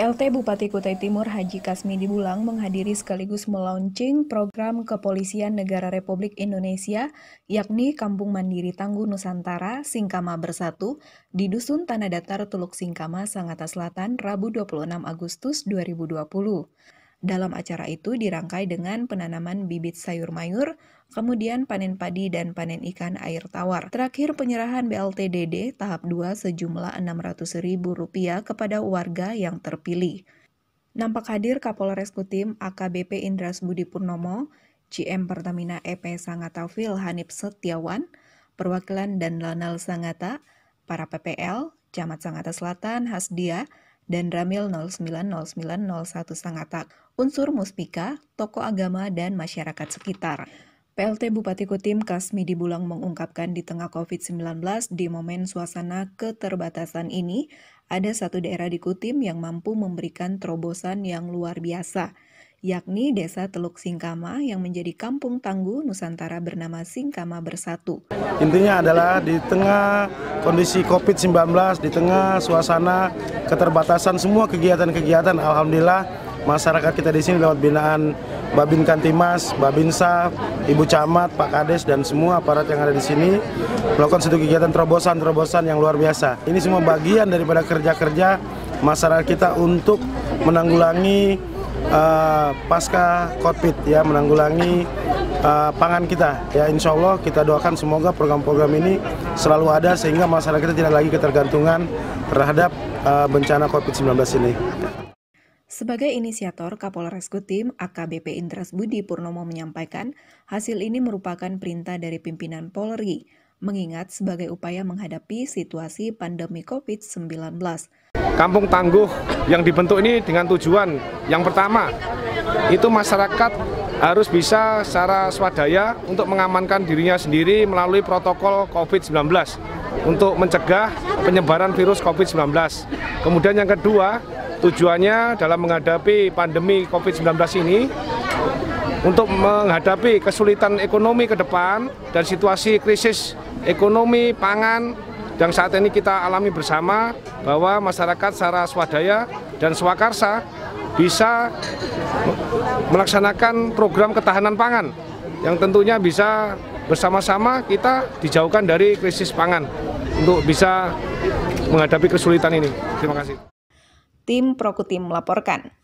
PLT Bupati Kutai Timur Haji Kasmi Dibulang menghadiri sekaligus melaunching program Kepolisian Negara Republik Indonesia yakni Kampung Mandiri Tangguh Nusantara Singkama Bersatu di Dusun Tanah Datar Teluk Singkama, Sangatta Selatan, Rabu 26 Agustus 2020. Dalam acara itu dirangkai dengan penanaman bibit sayur mayur, kemudian panen padi dan panen ikan air tawar. Terakhir penyerahan BLT BLTDD tahap 2 sejumlah Rp600.000 kepada warga yang terpilih. Nampak hadir Kapolres Kutim AKBP Indras Budi Purnomo, GM Pertamina EP Sangatafil Fil Hanif Setiawan, perwakilan dan Lanal Sangata, para PPL, Camat Sangata Selatan, Hasdia, dan Ramil 0909011 Sangatak, unsur Muspika, tokoh agama, dan masyarakat sekitar. PLT Bupati Kutim Kasmi Dibulang mengungkapkan di tengah COVID-19 di momen suasana keterbatasan ini, ada satu daerah di Kutim yang mampu memberikan terobosan yang luar biasa – yakni Desa Teluk Singkama yang menjadi kampung tangguh Nusantara bernama Singkama Bersatu. Intinya adalah di tengah kondisi COVID-19, di tengah suasana keterbatasan semua kegiatan-kegiatan, Alhamdulillah masyarakat kita di sini lewat binaan Babin Kantimas, Babinsa, Ibu Camat, Pak Kades, dan semua aparat yang ada di sini melakukan satu kegiatan terobosan-terobosan yang luar biasa. Ini semua bagian daripada kerja-kerja masyarakat kita untuk menanggulangi uh, pasca COVID ya menanggulangi uh, pangan kita ya Insya Allah kita doakan semoga program-program ini selalu ada sehingga masyarakat kita tidak lagi ketergantungan terhadap uh, bencana COVID-19 ini. Sebagai inisiator, Kapolres Kutim AKBP Indras Budi Purnomo menyampaikan, hasil ini merupakan perintah dari pimpinan Polri mengingat sebagai upaya menghadapi situasi pandemi COVID-19. Kampung Tangguh yang dibentuk ini dengan tujuan yang pertama, itu masyarakat harus bisa secara swadaya untuk mengamankan dirinya sendiri melalui protokol COVID-19 untuk mencegah penyebaran virus COVID-19. Kemudian yang kedua, tujuannya dalam menghadapi pandemi COVID-19 ini untuk menghadapi kesulitan ekonomi ke depan dan situasi krisis ekonomi, pangan yang saat ini kita alami bersama bahwa masyarakat secara swadaya dan swakarsa bisa melaksanakan program ketahanan pangan yang tentunya bisa bersama-sama kita dijauhkan dari krisis pangan untuk bisa menghadapi kesulitan ini. Terima kasih. Tim Prokutim melaporkan.